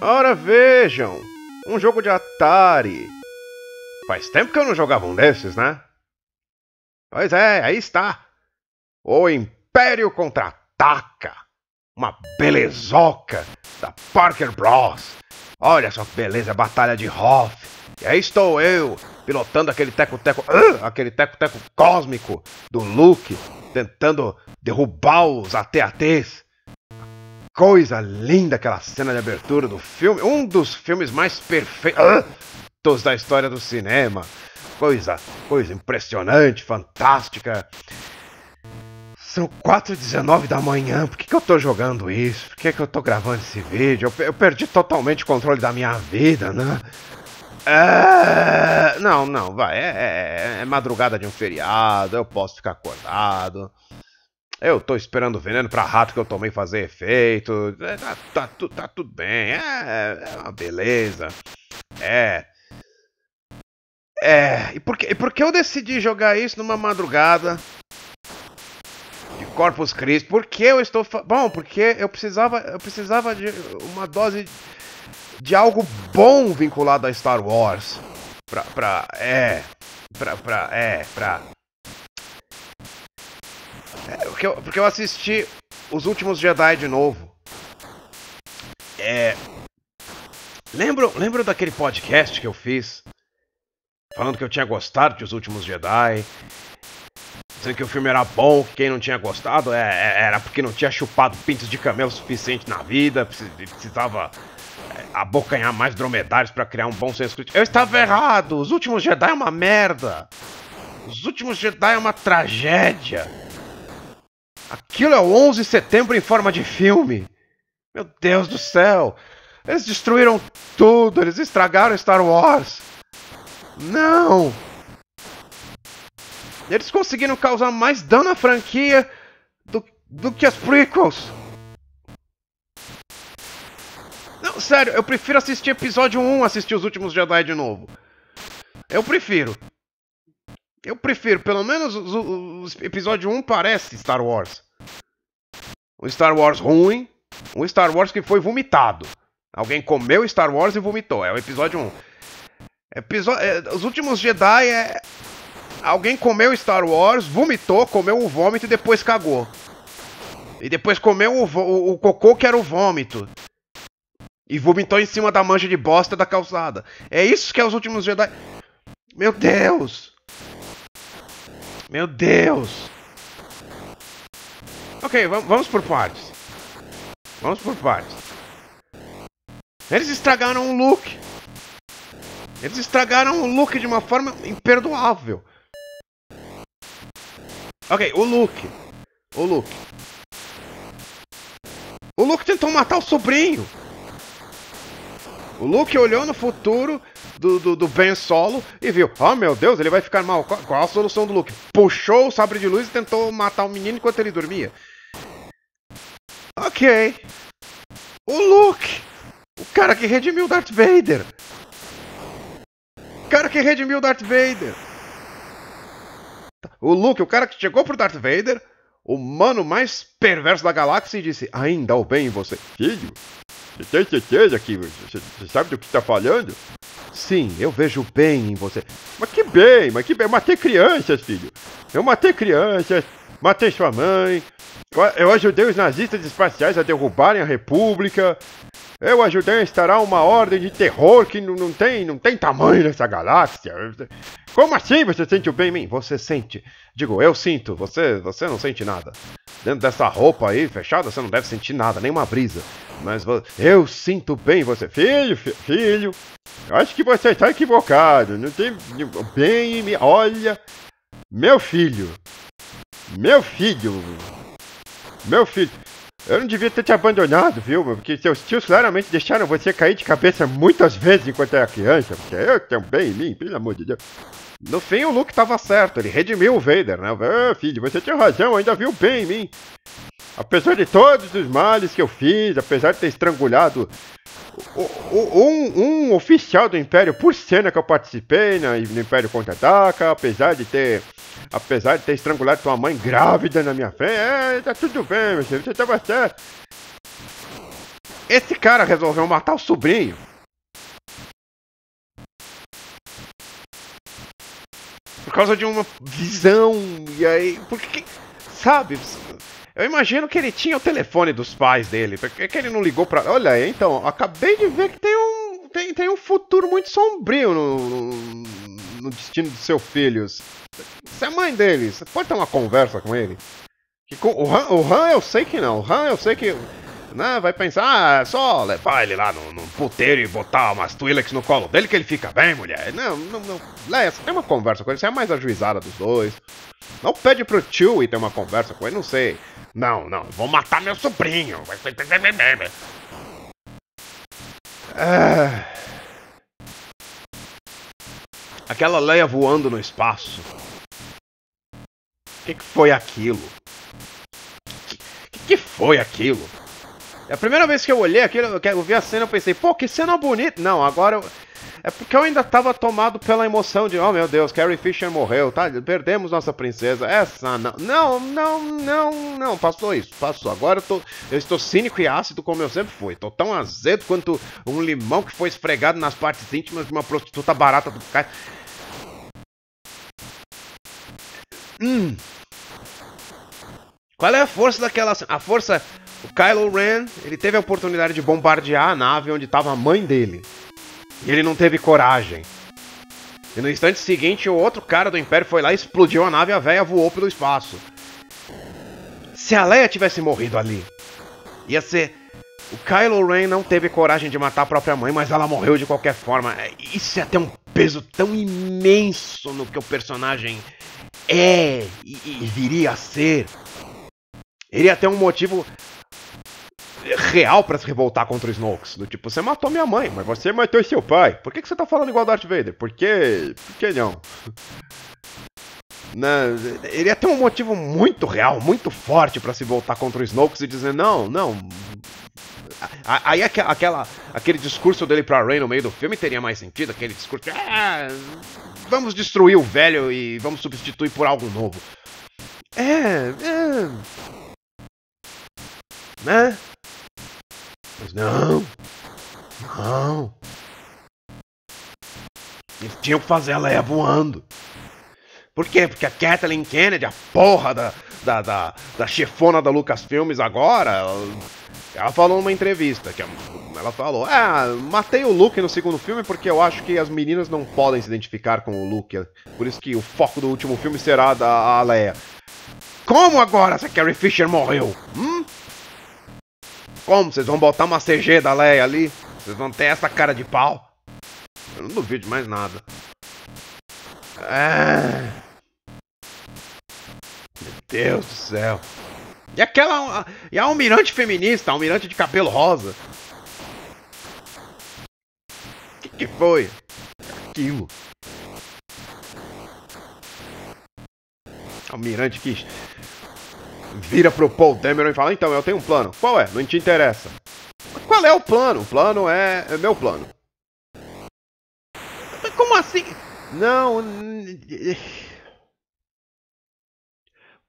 Ora vejam, um jogo de Atari. Faz tempo que eu não jogava um desses, né? Pois é, aí está. O Império Contra-Ataca. Uma belezoca da Parker Bros. Olha só que beleza, batalha de Hoth. E aí estou eu, pilotando aquele teco-teco, uh, aquele teco-teco cósmico do Luke, tentando derrubar os AT-ATs. Coisa linda aquela cena de abertura do filme, um dos filmes mais perfeitos. Uh, mitos da história do cinema. Coisa, coisa impressionante, fantástica. São 4h19 da manhã, por que, que eu tô jogando isso? Por que, que eu tô gravando esse vídeo? Eu, eu perdi totalmente o controle da minha vida, né? É... Não, não, vai. É, é, é, madrugada de um feriado, eu posso ficar acordado. Eu tô esperando o veneno pra rato que eu tomei fazer efeito. É, tá, tá, tá, tá tudo bem, é, é uma beleza. É, é, e por, que, e por que eu decidi jogar isso numa madrugada de Corpus Christi? Por que eu estou. Bom, porque eu precisava, eu precisava de uma dose de algo bom vinculado a Star Wars. Pra. pra é. Pra. pra é. Pra. É, porque, eu, porque eu assisti Os Últimos Jedi de novo. É. lembro daquele podcast que eu fiz? Falando que eu tinha gostado de Os Últimos Jedi. Dizendo que o filme era bom, que quem não tinha gostado é, é era porque não tinha chupado pintos de camelo suficiente na vida, precisava é, abocanhar mais dromedários para criar um bom senso crítico. Eu estava errado! Os Últimos Jedi é uma merda! Os Últimos Jedi é uma tragédia! Aquilo é o 11 de setembro em forma de filme! Meu Deus do céu! Eles destruíram tudo, eles estragaram Star Wars! Não! Eles conseguiram causar mais dano à franquia do, do que as prequels. Não, sério, eu prefiro assistir episódio 1 assistir os últimos Jedi de novo. Eu prefiro. Eu prefiro, pelo menos o, episódio 1 parece Star Wars. O Star Wars ruim, o Star Wars que foi vomitado. Alguém comeu Star Wars e vomitou, é o episódio 1 é, os últimos Jedi é. Alguém comeu Star Wars, vomitou, comeu o vômito e depois cagou. E depois comeu o, o, o cocô que era o vômito. E vomitou em cima da mancha de bosta da calçada. É isso que é os últimos Jedi. Meu Deus! Meu Deus! Ok, vamos por partes. Vamos por partes. Eles estragaram o look. Eles estragaram o look de uma forma imperdoável. Ok, o Luke. O Luke. O Luke tentou matar o sobrinho. O Luke olhou no futuro do, do, do Ben Solo e viu: Oh meu Deus, ele vai ficar mal. Qual, qual, a solução do Luke? Puxou o sabre de luz e tentou matar o menino enquanto ele dormia. Ok. O Luke! O cara que redimiu Darth Vader! cara que redimiu o Darth Vader. O Luke, o cara que chegou pro Darth Vader, o mano mais perverso da galáxia, e disse: Ainda o bem em você. Filho, você tem certeza que você, sabe do que está falando? Sim, eu vejo bem em você. Mas que bem, mas que bem. Eu matei crianças, filho. Eu matei crianças, matei sua mãe. Eu ajudei os nazistas espaciais a derrubarem a República. Eu ajudei a instaurar uma ordem de terror que não, não, tem, não tem tamanho nessa galáxia. Como assim você sente o bem em mim? Você sente. Digo, eu sinto. Você, você não sente nada. Dentro dessa roupa aí fechada, você não deve sentir nada, nem uma brisa. Mas eu sinto bem você. Filho, filho, acho que você está equivocado. Não tem bem em mim. Olha, meu filho. Meu filho. Meu filho. Eu não devia ter te abandonado, viu? Porque seus tios claramente deixaram você cair de cabeça muitas vezes enquanto era criança. Porque eu também, mim, pelo amor de Deus. No fim, o Luke estava certo. Ele redimiu o Vader, né? Ah, filho, você tinha razão. Ainda viu bem em mim. Apesar de todos os males que eu fiz, apesar de ter estrangulado um, um oficial do Império por cena que eu participei na, no Império Contra-Ataca, apesar de ter. Apesar de ter estrangulado tua mãe grávida na minha frente, é, tá tudo bem, meu filho, você tava certo. Esse cara resolveu matar o sobrinho. Por causa de uma visão. E aí. Sabe? Eu imagino que ele tinha o telefone dos pais dele. Por que ele não ligou pra. Olha, então, acabei de ver que tem um. Tem, tem um futuro muito sombrio no, no, destino dos seus filhos. Você é mãe dele? Você pode ter uma conversa com ele? Que com, o, Han, o Han eu sei que não. O Han eu sei que. Não, né, vai pensar, ah, é só levar ele lá no, no puteiro e botar umas Twilex no colo dele que ele fica bem, mulher. Não, não, não. Leia, você tem uma conversa com ele, você é mais ajuizada dos dois. Não pede pro tio e ter uma conversa com ele, não sei. Não, não, vou matar meu sobrinho. Ah. Aquela leia voando no espaço. O que, que, foi aquilo? O que, que, que, foi aquilo? É a primeira vez que eu olhei aquilo, eu vi a cena, eu pensei, pô, que cena bonita. Não, agora eu, é porque eu ainda tava tomado pela emoção de, oh meu Deus, Carrie Fisher morreu, tá? Perdemos nossa princesa. Essa não. Não, não, não, não. Passou isso, passou. Agora eu, tô, eu estou cínico e ácido como eu sempre fui. Tô tão azedo quanto um limão que foi esfregado nas partes íntimas de uma prostituta barata do cara. Hum. Qual é a força daquela. A força. O Kylo Ren, ele teve a oportunidade de bombardear a nave onde estava a mãe dele. E ele não teve coragem. E no instante seguinte, o outro cara do Império foi lá, explodiu a nave e a véia voou pelo espaço. Se a Leia tivesse morrido ali, ia ser. O Kylo Ren não teve coragem de matar a própria mãe, mas ela morreu de qualquer forma. Isso é até um peso tão imenso no que o personagem é e, e viria a ser. Ele ia é ter um motivo real para se revoltar contra o Snokes. Do tipo, você matou minha mãe, mas você matou seu pai. Por que, que você tá falando igual Darth Vader? Por que. Por que não? Né? Ele ia é ter um motivo muito real, muito forte para se voltar contra o Snokes e dizer: não, não. Aí aquela, aquele discurso dele pra Rey no meio do filme teria mais sentido, aquele discurso. Ah, vamos destruir o velho e vamos substituir por algo novo. É. é né? Mas não! Não! Eles tinham que fazer ela Leia voando. Por quê? Porque a Kathleen Kennedy, a porra da, da, da, da chefona da Lucasfilmes agora, ela, ela falou numa entrevista que ela falou: Ah, matei o Luke no segundo filme porque eu acho que as meninas não podem se identificar com o Luke. Por isso que o foco do último filme será da Leia. Como agora a Carrie Fisher morreu? Hum? como? Vocês vão botar uma CG da Leia ali? Vocês vão ter essa cara de pau? Eu não duvido de mais nada. Ah. Meu Deus do céu. E aquela. E a almirante feminista, a almirante de cabelo rosa. O que, que foi? Aquilo. Almirante que vira pro Paul Dameron e fala: Então, eu tenho um plano. Qual é? Não te interessa. Qual é o plano? O plano é, é meu plano. Como assim? Não.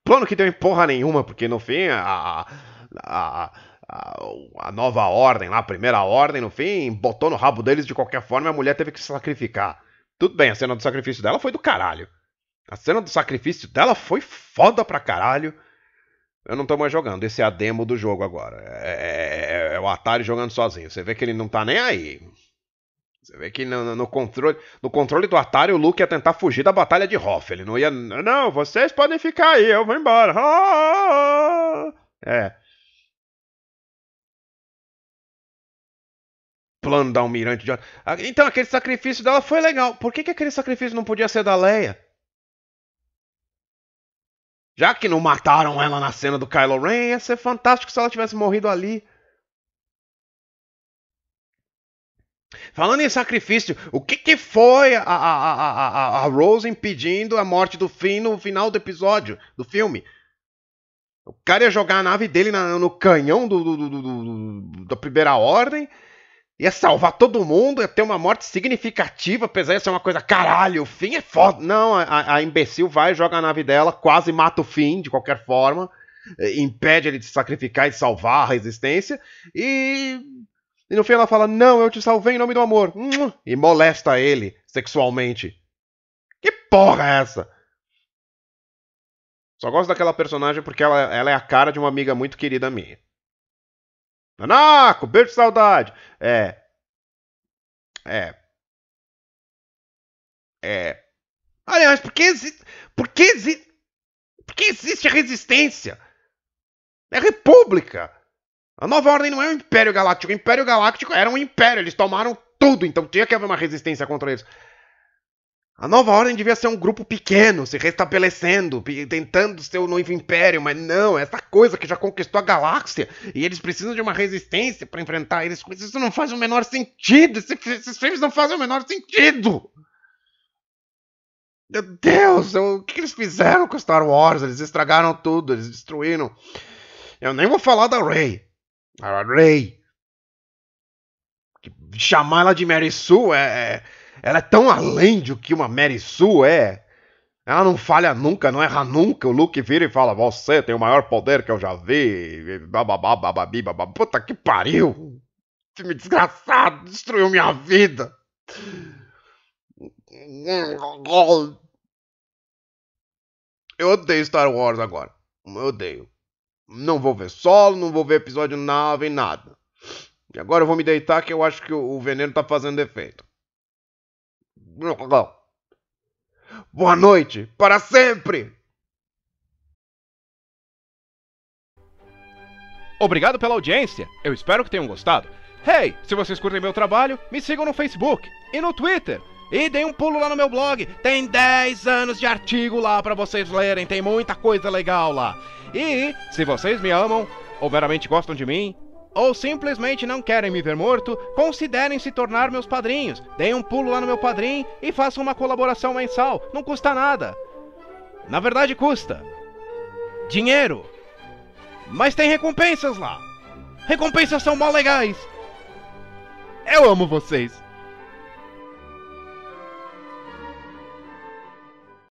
Plano que deu em porra nenhuma, porque no fim a, a, a, a nova ordem lá, a primeira ordem, no fim, botou no rabo deles de qualquer forma a mulher teve que se sacrificar. Tudo bem, a cena do sacrifício dela foi do caralho. A cena do sacrifício dela foi foda pra caralho. Eu não tô mais jogando. Esse é a demo do jogo agora. É, é, é, é o Atari jogando sozinho. Você vê que ele não tá nem aí. Você vê que no, no, controle, no controle do Atari, o Luke ia tentar fugir da batalha de Hoff. Ele não ia. Não, vocês podem ficar aí, eu vou embora. Ah, ah, ah. É. Plano da Almirante de. Então, aquele sacrifício dela foi legal. Por que, que aquele sacrifício não podia ser da Leia? Já que não mataram ela na cena do Kylo Ren, ia ser fantástico se ela tivesse morrido ali. Falando em sacrifício, o que, que foi a, a, a, a, Rose impedindo a morte do Finn no final do episódio, do filme? O cara ia jogar a nave dele na, no canhão do, do, do, da primeira ordem ia salvar todo mundo, ia ter uma morte significativa, apesar de ser uma coisa, caralho, o Finn é foda. Não, a, a imbecil vai, joga a nave dela, quase mata o Finn, de qualquer forma, eh, impede ele de se sacrificar e salvar a resistência, e... E no fim ela fala, não, eu te salvei em nome do amor, e molesta ele sexualmente. Que porra é essa? Só gosto daquela personagem porque ela, ela é a cara de uma amiga muito querida minha. Nanaco, beijo de saudade. É. É. É. Aliás, por que existe. Por que existe. Por que existe a resistência? É república. A nova ordem não é o um Império Galáctico. O Império Galáctico era um império. Eles tomaram tudo, então tinha que haver uma resistência contra eles. A nova ordem devia ser um grupo pequeno, se restabelecendo, tentando ser o novo império, mas não, é essa coisa que já conquistou a galáxia e eles precisam de uma resistência para enfrentar eles. Isso não faz o menor sentido! Esses, esses filmes não fazem o menor sentido! Meu Deus, o que eles fizeram com Star Wars? Eles estragaram tudo, eles destruíram. Eu nem vou falar da Rey. A Rey. Chamar ela de Mary Sue é, é ela é tão além do que uma Mary Sue é. Ela não falha nunca, não erra nunca. O Luke vira e fala: Você tem o maior poder que eu já vi. Bababá, bababi, bababá. Puta que pariu! Filme desgraçado, destruiu minha vida. Eu odeio Star Wars agora. Eu odeio. Não vou ver solo, não vou ver episódio 9, nada. E agora eu vou me deitar que eu acho que o veneno tá fazendo efeito. Boa noite, para sempre! Obrigado pela audiência, eu espero que tenham gostado. Hey, se vocês curtem meu trabalho, me sigam no Facebook e no Twitter. E deem um pulo lá no meu blog, tem 10 anos de artigo lá para vocês lerem, tem muita coisa legal lá. E se vocês me amam, ou meramente gostam de mim, ou simplesmente não querem me ver morto, considerem se tornar meus padrinhos. Deem um pulo lá no meu padrinho e façam uma colaboração mensal. Não custa nada. Na verdade, custa dinheiro. Mas tem recompensas lá. Recompensas são mó legais. Eu amo vocês.